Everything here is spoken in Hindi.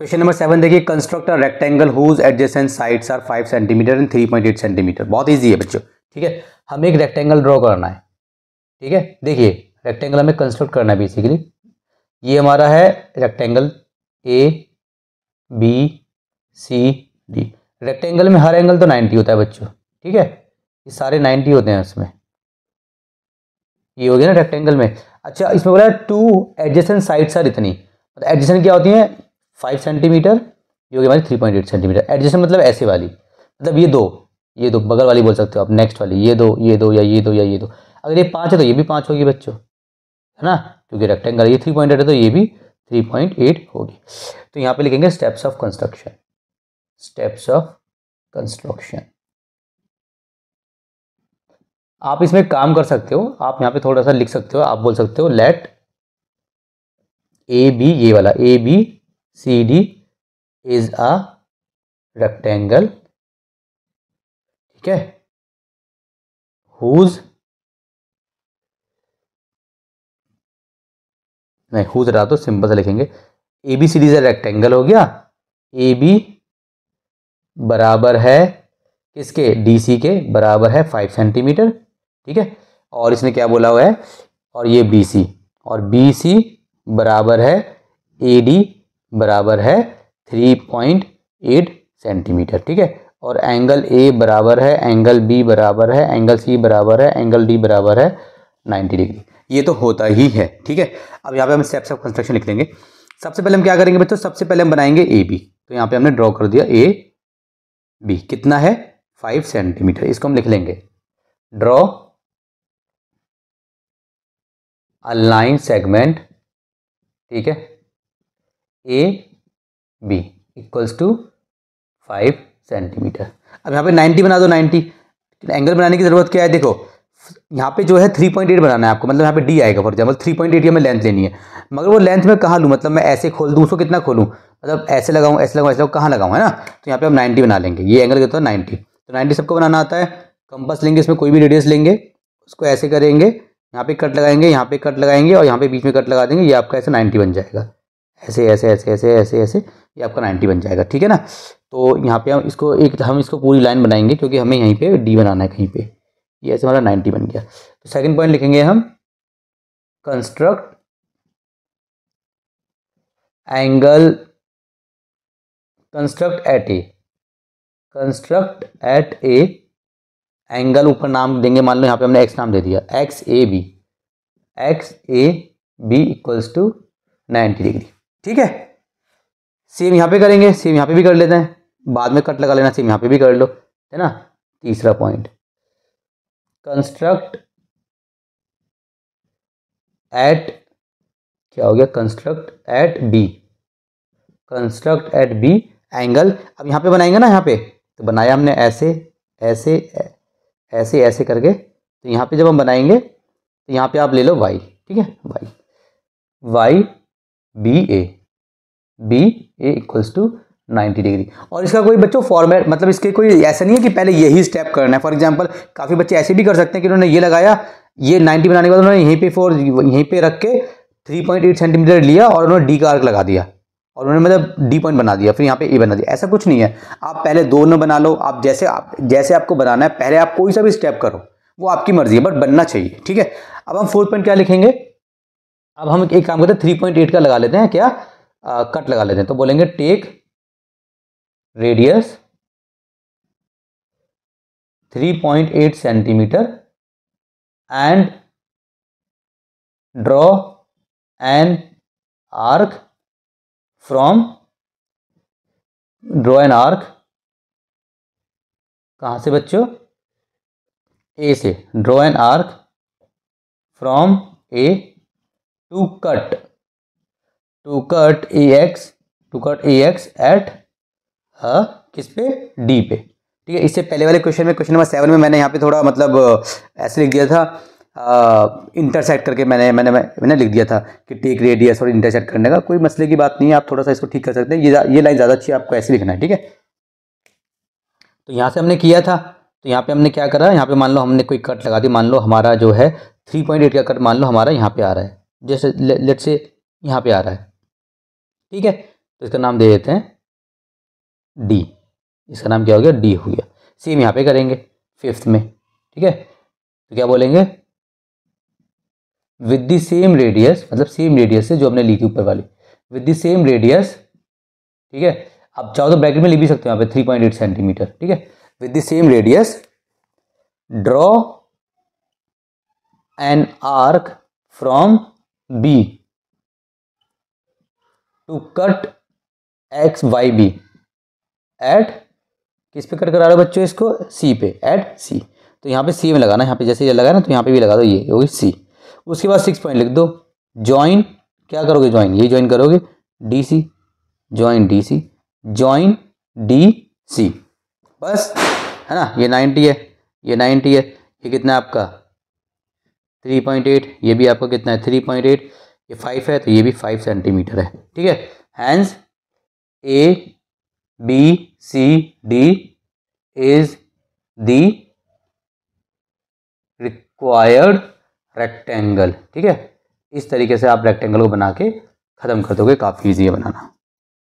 क्वेश्चन नंबर सेवन देखिए construct rectangle whose adjacent sides are five centimetre and three point eight centimetre बहुत ईजी है बच्चों ठीक है हमें एक रेक्टेंगल ड्रॉ करना है ठीक है देखिए रेक्टेंगल हमें कंस्ट्रक्ट करना है बेसिकली ये हमारा है rectangle A B C D rectangle में हर एंगल तो नाइन्टी होता है बच्चों ठीक है ये सारे नाइन्टी होते हैं उसमें ये हो गया ना रेक्टेंगल में अच्छा इसमें बोला टू एडजेसेंट साइड्स आर इतनी एडजेसेंट तो क्या होती है फाइव सेंटीमीटर ये होगी हमारी three point eight centimetre adjustment मतलब ऐसे वाली मतलब ये दो ये दो बगल वाली बोल सकते हो आप नेक्स्ट वाली ये दो ये दो या ये दो या ये दो अगर ये पाँच है तो ये भी पाँच होगी बच्चों है ना क्योंकि रेक्टेंगल ये थ्री पॉइंट एट है तो ये भी थ्री पॉइंट एट होगी तो यहाँ पे लिखेंगे steps of construction steps of construction आप इसमें काम कर सकते हो आप यहाँ पे थोड़ा सा लिख सकते हो आप बोल सकते हो लेट ए बी ये वाला A B C D is a rectangle ठीक है हुज नहीं हुज रहा तो सिंपल से लिखेंगे ए बी सी डी से रेक्टेंगल हो गया ए बी बराबर है किसके डी सी के बराबर है फाइव सेंटीमीटर ठीक है और इसने क्या बोला हुआ है और ये बी सी और बी सी बराबर है ए डी बराबर है थ्री पॉइंट एट सेंटीमीटर ठीक है और एंगल ए बराबर है एंगल बी बराबर है एंगल सी बराबर है एंगल डी बराबर है नाइन्टी डिग्री ये तो होता ही है ठीक है अब यहाँ पे हम स्टेप्स ऑफ कंस्ट्रक्शन लिख लेंगे सबसे पहले हम क्या करेंगे बच्चों सबसे पहले हम बनाएंगे ए बी तो यहाँ पे हमने ड्रॉ कर दिया ए बी कितना है फाइव सेंटीमीटर इसको हम लिख लेंगे ड्रॉ अ लाइन सेगमेंट ठीक है A B equals to five centimetre अब यहाँ पे नाइन्टी बना दो नाइन्टी एंगल तो बनाने की ज़रूरत क्या है देखो यहाँ पे जो है थ्री पॉइंट एट बनाना है आपको मतलब यहाँ पे डी आएगा for example three point eight हमें लेंथ लेनी है मगर वो लेंथ मैं कहाँ लूँ मतलब मैं ऐसे खोल दूँ उसको कितना खोलूँ मतलब ऐसे लगाऊँ ऐसे लगाऊँ ऐसे लगाऊँ कहाँ लगाऊँ है ना तो यहाँ पे हम नाइन्टी बना लेंगे ये एंगल कहता है नाइन्टी तो नाइन्टी तो सबको बनाना आता है कंपस लेंगे इसमें कोई भी रेडियस लेंगे उसको ऐसे करेंगे यहाँ पे कट लगाएंगे यहाँ पे कट लगाएंगे और यहाँ पे बीच में कट लगा देंगे ये आपका ऐसे नाइन्टी बन जाएगा ऐसे ऐसे ऐसे ऐसे ऐसे ऐसे ये आपका नाइन्टी बन जाएगा ठीक है ना तो यहाँ पे हम इसको एक हम इसको पूरी लाइन बनाएंगे क्योंकि हमें यहीं पे डी बनाना है कहीं पे ये ऐसे हमारा नाइन्टी बन गया तो सेकंड पॉइंट लिखेंगे हम construct angle construct at A construct at A angle ऊपर नाम देंगे मान लो यहाँ पे हमने एक्स नाम दे दिया X A B X A B equals to ninety degree ठीक है सेम यहाँ पे करेंगे सेम यहाँ पे भी कर लेते हैं बाद में कट लगा लेना सेम यहाँ पे भी कर लो है ना तीसरा पॉइंट कंस्ट्रक्ट एट क्या हो गया construct at B construct at B angle अब यहाँ पे बनाएंगे ना यहाँ पे तो बनाया हमने ऐसे ऐसे ऐसे ऐसे करके तो यहाँ पे जब हम बनाएंगे तो यहाँ पे आप ले लो वाई ठीक है Y Y B A B A equals to ninety degree और इसका कोई बच्चों फॉर्मेट मतलब इसके कोई ऐसा नहीं है कि पहले यही स्टेप करना है फॉर एग्जाम्पल काफ़ी बच्चे ऐसे भी कर सकते हैं कि उन्होंने ये लगाया ये नाइन्टी बनाने के बाद उन्होंने यहीं पे फोर यहीं पे रख के थ्री पॉइंट एट सेंटीमीटर लिया और उन्होंने डी का आर्क लगा दिया और उन्होंने मतलब डी पॉइंट बना दिया फिर यहाँ पे ए बना दिया ऐसा कुछ नहीं है आप पहले दोनों बना लो आप जैसे आप जैसे आपको बनाना है पहले आप कोई सा भी स्टेप करो वो आपकी मर्जी है बट बनना चाहिए ठीक है अब हम फोर्थ पॉइंट क्या लिखेंगे अब हम एक काम करते हैं थ्री पॉइंट एट का लगा लेते हैं क्या आ, कट लगा लेते हैं तो बोलेंगे take radius three point eight centimetre and draw an arc from draw an arc कहां से बच्चों ए से draw an arc from A to cut to cut A X to cut A X at हाँ, किस पे डी पे ठीक है इससे पहले वाले क्वेश्चन में क्वेश्चन नंबर सेवन में मैंने यहाँ पे थोड़ा मतलब ऐसे लिख दिया था इंटरसेक्ट करके मैंने मैंने मैंने लिख दिया था कि टेक रेडियस और इंटरसेक्ट करने का कोई मसले की बात नहीं है आप थोड़ा सा इसको ठीक कर सकते हैं ये ये लाइन ज़्यादा अच्छी है आपको ऐसे लिखना है ठीक है तो यहाँ से हमने किया था तो यहाँ पे हमने क्या करा यहाँ पे मान लो हमने कोई कट लगा दी मान लो हमारा जो है थ्री पॉइंट एट का कट मान लो हमारा यहाँ पे आ रहा है जैसे ले, लेट से यहाँ पे आ रहा है ठीक है तो इसका नाम दे देते हैं डी इसका नाम क्या हो गया डी हो गया सेम यहाँ पे करेंगे फिफ्थ में ठीक है तो क्या बोलेंगे विद द सेम रेडियस मतलब सेम रेडियस से जो हमने ली थी ऊपर वाली विद द सेम रेडियस ठीक है आप चाहो तो ब्रैकेट में ले भी सकते हो यहाँ पे थ्री पॉइंट एट सेंटीमीटर ठीक है with the same radius draw an arc from B to cut X Y B at किस पे कट करा रहे हो बच्चों इसको सी पे एट सी तो यहाँ पे सी में लगाना यहाँ पे जैसे ये लगाना ना तो यहाँ पे भी लगा दो ये होगी सी उसके बाद सिक्स पॉइंट लिख दो ज्वाइन क्या करोगे ज्वाइन ये ज्वाइन करोगे D C join D C join D C बस है ना ये नाइन्टी है ये नाइन्टी है ये कितना है आपका थ्री पॉइंट एट ये भी आपका कितना है थ्री पॉइंट एट ये फाइव है तो ये भी फाइव सेंटीमीटर है ठीक है hence A B C D is the required rectangle ठीक है इस तरीके से आप रेक्टेंगल को बना के ख़त्म कर दोगे काफ़ी ईजी है बनाना